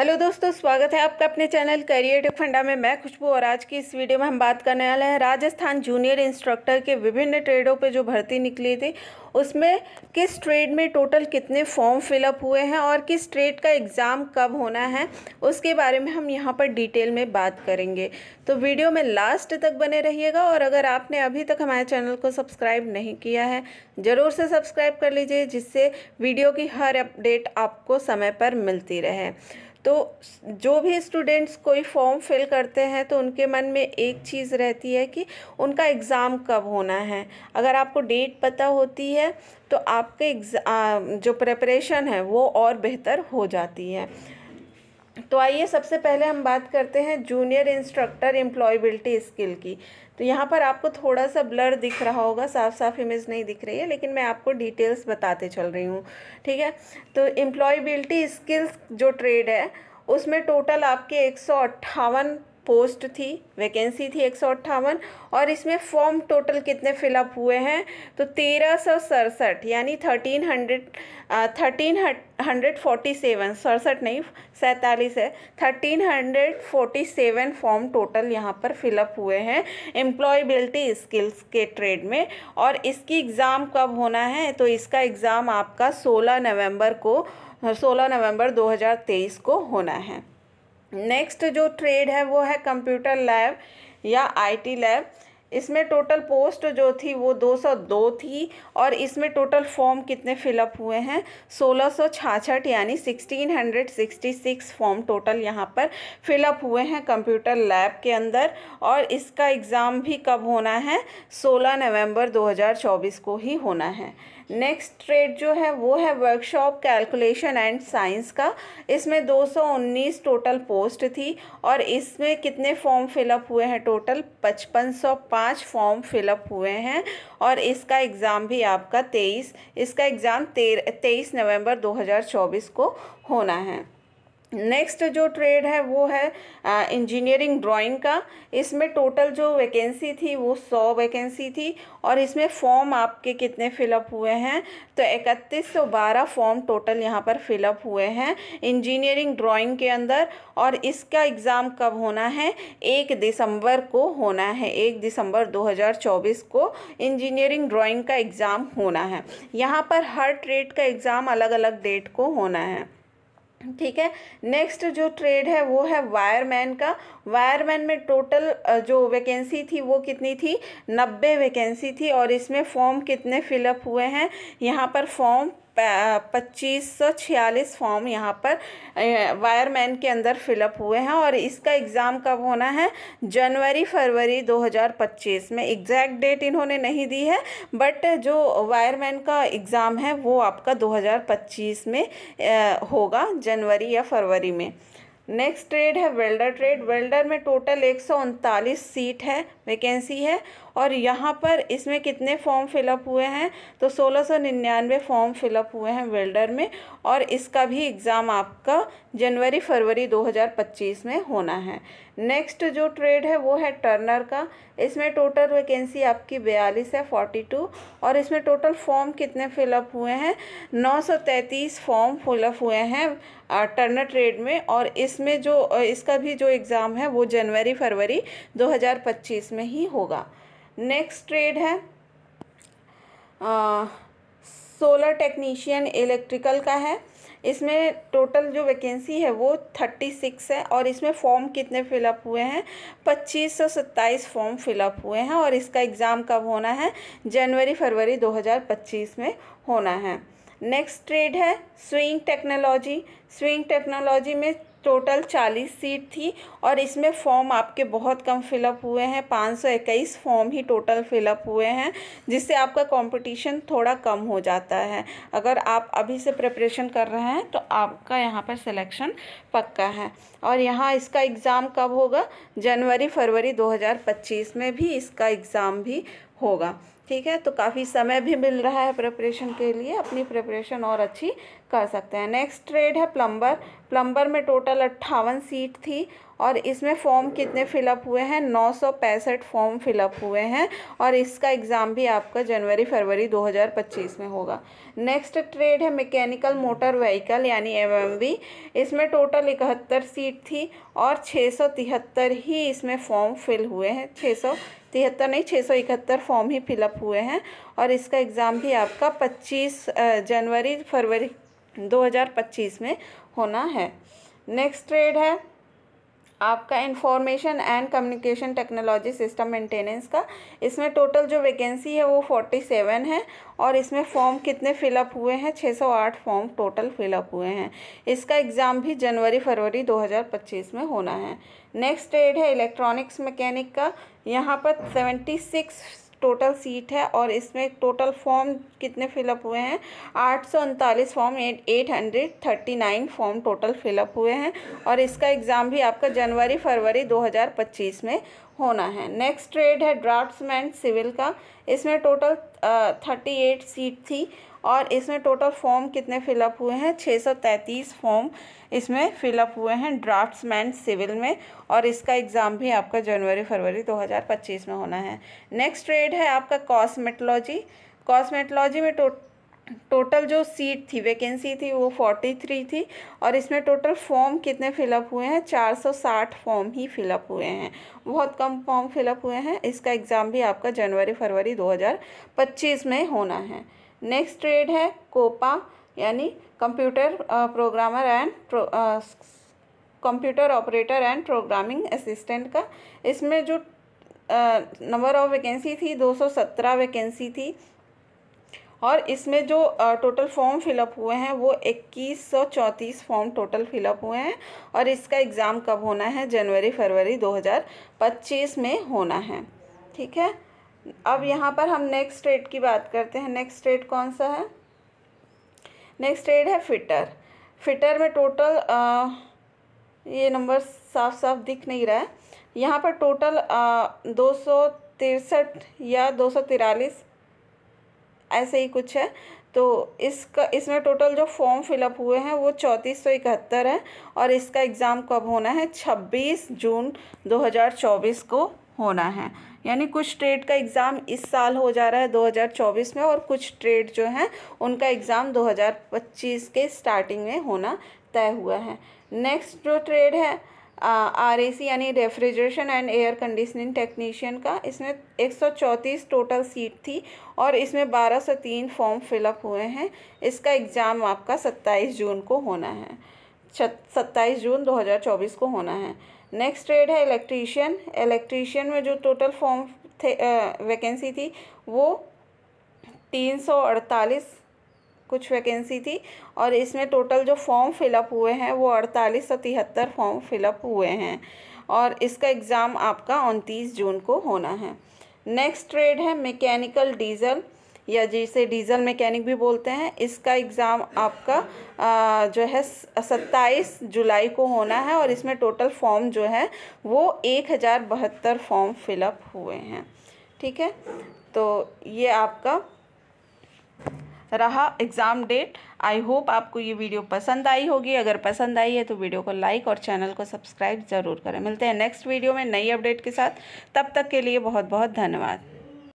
hello दोस्तों स्वागत है आपका अपने चैनल करियर टेक फंडा में मैं खुशबू और आज की इस वीडियो में हम बात करने वाले हैं राजस्थान जूनियर इंस्ट्रक्टर के विभिन्न ट्रेडों पे जो भर्ती निकली थी उसमें किस ट्रेड में टोटल कितने फॉर्म फिलअप हुए हैं और किस ट्रेड का एग्ज़ाम कब होना है उसके बारे में हम यहाँ पर डिटेल में बात करेंगे तो वीडियो में लास्ट तक बने रहिएगा और अगर आपने अभी तक हमारे चैनल को सब्सक्राइब नहीं किया है ज़रूर से सब्सक्राइब कर लीजिए जिससे वीडियो की हर अपडेट आपको समय पर मिलती रहे तो जो भी स्टूडेंट्स कोई फॉर्म फिल करते हैं तो उनके मन में एक चीज़ रहती है कि उनका एग्ज़ाम कब होना है अगर आपको डेट पता होती है तो आपके एग्ज़ाम जो प्रिपरेशन है वो और बेहतर हो जाती है तो आइए सबसे पहले हम बात करते हैं जूनियर इंस्ट्रक्टर एम्प्लॉयबिलिटी स्किल की तो यहाँ पर आपको थोड़ा सा ब्लर दिख रहा होगा साफ साफ इमेज नहीं दिख रही है लेकिन मैं आपको डिटेल्स बताते चल रही हूँ ठीक है तो एम्प्लॉयबिलिटी स्किल्स जो ट्रेड है उसमें टोटल आपके एक पोस्ट थी वैकेंसी थी एक और इसमें फॉर्म टोटल कितने फिलअप हुए हैं तो तेरह सौ सड़सठ यानी thirteen hundred thirteen hundred forty seven सड़सठ नहीं सैंतालीस है thirteen hundred forty seven form total यहाँ पर फिलअप हुए हैं एम्प्लॉयबिलिटी स्किल्स के ट्रेड में और इसकी एग्ज़ाम कब होना है तो इसका एग्ज़ाम आपका सोलह नवम्बर को सोलह नवंबर 2023 को होना है नेक्स्ट जो ट्रेड है वो है कंप्यूटर लैब या आईटी लैब इसमें टोटल पोस्ट जो थी वो 202 थी और इसमें टोटल फॉर्म कितने फिलअप हुए हैं सोलह यानी 1666 फॉर्म टोटल यहाँ पर फिलअप हुए हैं कंप्यूटर लैब के अंदर और इसका एग्ज़ाम भी कब होना है 16 नवंबर 2024 को ही होना है नेक्स्ट ट्रेड जो है वो है वर्कशॉप कैलकुलेशन एंड साइंस का इसमें 219 टोटल पोस्ट थी और इसमें कितने फॉर्म फिलअप हुए हैं टोटल पचपन पाँच फॉर्म फिलअप हुए हैं और इसका एग्ज़ाम भी आपका तेईस इसका एग्ज़ाम तेईस नवंबर 2024 को होना है नेक्स्ट जो ट्रेड है वो है इंजीनियरिंग ड्राइंग का इसमें टोटल जो वैकेंसी थी वो सौ वैकेंसी थी और इसमें फॉर्म आपके कितने फिलअप हुए हैं तो इकतीस सौ बारह फॉर्म टोटल यहाँ पर फिलअप हुए हैं इंजीनियरिंग ड्राइंग के अंदर और इसका एग्ज़ाम कब होना है एक दिसंबर को होना है एक दिसंबर दो हज़ार चौबीस को इंजीनियरिंग ड्राॅइंग का एग्ज़ाम होना है यहाँ पर हर ट्रेड का एग्ज़ाम अलग अलग डेट को होना है ठीक है नेक्स्ट जो ट्रेड है वो है वायरमैन का वायरमैन में टोटल जो वैकेंसी थी वो कितनी थी नब्बे वैकेंसी थी और इसमें फॉर्म कितने फिलअप हुए हैं यहाँ पर फॉर्म पच्चीस सौ छियालीस फॉर्म यहाँ पर वायरमैन के अंदर फिलअप हुए हैं और इसका एग्ज़ाम कब होना है जनवरी फरवरी 2025 में एग्जैक्ट डेट इन्होंने नहीं दी है बट जो वायरमैन का एग्ज़ाम है वो आपका 2025 में होगा जनवरी या फरवरी में नेक्स्ट ट्रेड है वेल्डर ट्रेड वेल्डर में टोटल एक सीट है वैकेंसी है और यहाँ पर इसमें कितने फॉर्म फिलअप हुए हैं तो सोलह सौ निन्यानवे फॉर्म फिलअप हुए हैं वेल्डर में और इसका भी एग्ज़ाम आपका जनवरी फरवरी 2025 में होना है नेक्स्ट जो ट्रेड है वो है टर्नर का इसमें टोटल वैकेंसी आपकी बयालीस है फोर्टी टू और इसमें टोटल फॉर्म कितने फिलअप हुए हैं नौ सौ तैंतीस फॉर्म फिलअप हुए हैं टर्नर ट्रेड में और इसमें जो इसका भी जो एग्ज़ाम है वो जनवरी फरवरी 2025 में ही होगा नेक्स्ट ट्रेड है सोलर टेक्नीशियन इलेक्ट्रिकल का है इसमें टोटल जो वैकेंसी है वो थर्टी सिक्स है और इसमें फॉर्म कितने फिलअप हुए हैं पच्चीस सौ सत्ताईस फॉर्म फिलअप हुए हैं और इसका एग्ज़ाम कब होना है जनवरी फरवरी दो हज़ार पच्चीस में होना है नेक्स्ट ट्रेड है स्विंग टेक्नोलॉजी स्विंग टेक्नोलॉजी में टोटल चालीस सीट थी और इसमें फॉर्म आपके बहुत कम फिलअप हुए हैं पाँच सौ इक्कीस फॉर्म ही टोटल फिलअप हुए हैं जिससे आपका कंपटीशन थोड़ा कम हो जाता है अगर आप अभी से प्रिपरेशन कर रहे हैं तो आपका यहाँ पर सिलेक्शन पक्का है और यहाँ इसका एग्ज़ाम कब होगा जनवरी फरवरी 2025 में भी इसका एग्ज़ाम भी होगा ठीक है तो काफ़ी समय भी मिल रहा है प्रिपरेशन के लिए अपनी प्रिपरेशन और अच्छी कर सकते हैं नेक्स्ट ट्रेड है प्लम्बर प्लम्बर में टोटल अट्ठावन सीट थी और इसमें फॉर्म कितने फिलअप हुए हैं नौ सौ पैंसठ फॉर्म फिलअप हुए हैं और इसका एग्ज़ाम भी आपका जनवरी फरवरी 2025 में होगा नेक्स्ट ट्रेड है मैकेनिकल मोटर व्हीकल यानी बी इसमें टोटल इकहत्तर सीट थी और छः ही इसमें फॉर्म फिल हुए हैं छः तिहत्तर नहीं छः सौ इकहत्तर फॉर्म ही फिलअप हुए हैं और इसका एग्ज़ाम भी आपका पच्चीस जनवरी फरवरी दो हज़ार पच्चीस में होना है नेक्स्ट ट्रेड है आपका information and communication technology system maintenance का इसमें टोटल जो वैकेंसी है वो फोर्टी सेवन है और इसमें फॉर्म कितने फिलअप हुए हैं छः सौ आठ फॉर्म टोटल फिलअप हुए हैं इसका एग्ज़ाम भी जनवरी फरवरी दो हज़ार पच्चीस में होना है नेक्स्ट ट्रेड है इलेक्ट्रॉनिक्स मैकेनिक का यहाँ पर सेवेंटी सिक्स टोटल सीट है और इसमें टोटल फॉर्म कितने फिलअप हुए हैं आठ सौ उनतालीस form eight eight hundred thirty nine form total fill up हुए हैं और इसका एग्ज़ाम भी आपका जनवरी फरवरी दो हज़ार पच्चीस में होना है नेक्स्ट ट्रेड है ड्राफ्ट्समैन सिविल का इसमें टोटल थर्टी एट सीट थी और इसमें टोटल फॉर्म कितने फिलअप हुए हैं छः सौ तैंतीस फॉर्म इसमें फिलअप हुए हैं ड्राफ्ट्समैन सिविल में और इसका एग्ज़ाम भी आपका जनवरी फरवरी 2025 में होना है नेक्स्ट ट्रेड है आपका कॉस्मेटोलॉजी कॉस्मेटोलॉजी में टो टोटल जो सीट थी वैकेंसी थी वो फोर्टी थ्री थी और इसमें टोटल फॉर्म कितने फिलअप हुए हैं चार सौ साठ फॉर्म ही फिलअप हुए हैं बहुत कम फॉर्म फिलअप हुए हैं इसका एग्ज़ाम भी आपका जनवरी फरवरी दो हज़ार पच्चीस में होना है नेक्स्ट ट्रेड है कोपा यानी computer programmer and computer operator and programming assistant का इसमें जो नंबर ऑफ वैकेंसी थी 217 वैकेंसी थी और इसमें जो टोटल फॉर्म फिलअप हुए हैं वो इक्कीस सौ चौंतीस फॉर्म टोटल फिलअप हुए हैं और इसका एग्ज़ाम कब होना है जनवरी फरवरी 2025 में होना है ठीक है अब यहाँ पर हम नेक्स्ट रेट की बात करते हैं नेक्स्ट रेट कौन सा है नेक्स्ट रेट है फिटर फिटर में टोटल आ, ये नंबर साफ साफ दिख नहीं रहा है यहाँ पर टोटल दो सौ तिरसठ या दो सौ तिरालीस ऐसे ही कुछ है तो इसका इसमें टोटल जो फॉर्म फिलअप हुए हैं वो चौंतीस सौ इकहत्तर है और इसका एग्ज़ाम कब होना है छब्बीस जून दो हज़ार चौबीस को होना है यानी कुछ ट्रेड का एग्ज़ाम इस साल हो जा रहा है 2024 में और कुछ ट्रेड जो हैं उनका एग्ज़ाम 2025 के स्टार्टिंग में होना तय हुआ है नेक्स्ट जो ट्रेड है आर ए सी यानी refrigeration and air conditioning technician का इसमें एक सौ चौंतीस टोटल सीट थी और इसमें बारह सौ तीन फॉर्म फिलअप हुए हैं इसका एग्ज़ाम आपका सत्ताईस जून को होना है सत्ताईस जून दो हज़ार चौबीस को होना है नेक्स्ट ट्रेड है इलेक्ट्रीशियन इलेक्ट्रीशियन में जो टोटल फॉर्म थे वैकेंसी थी वो तीन सौ अड़तालीस कुछ वैकेंसी थी और इसमें टोटल जो फॉर्म फिलअप हुए हैं वो अड़तालीस सौ तिहत्तर फॉर्म फिलअप हुए हैं और इसका एग्ज़ाम आपका उनतीस जून को होना है नेक्स्ट ट्रेड है मैकेनिकल डीजल या जिसे डीजल मैकेनिक भी बोलते हैं इसका एग्ज़ाम आपका आ, जो है सत्ताईस जुलाई को होना है और इसमें टोटल फॉर्म जो है वो एक हज़ार बहत्तर फॉर्म फिलअप हुए हैं ठीक है तो ये आपका रहा एग्ज़ाम डेट आई होप आपको ये वीडियो पसंद आई होगी अगर पसंद आई है तो वीडियो को लाइक और चैनल को सब्सक्राइब ज़रूर करें मिलते हैं नेक्स्ट वीडियो में नई अपडेट के साथ तब तक के लिए बहुत बहुत धन्यवाद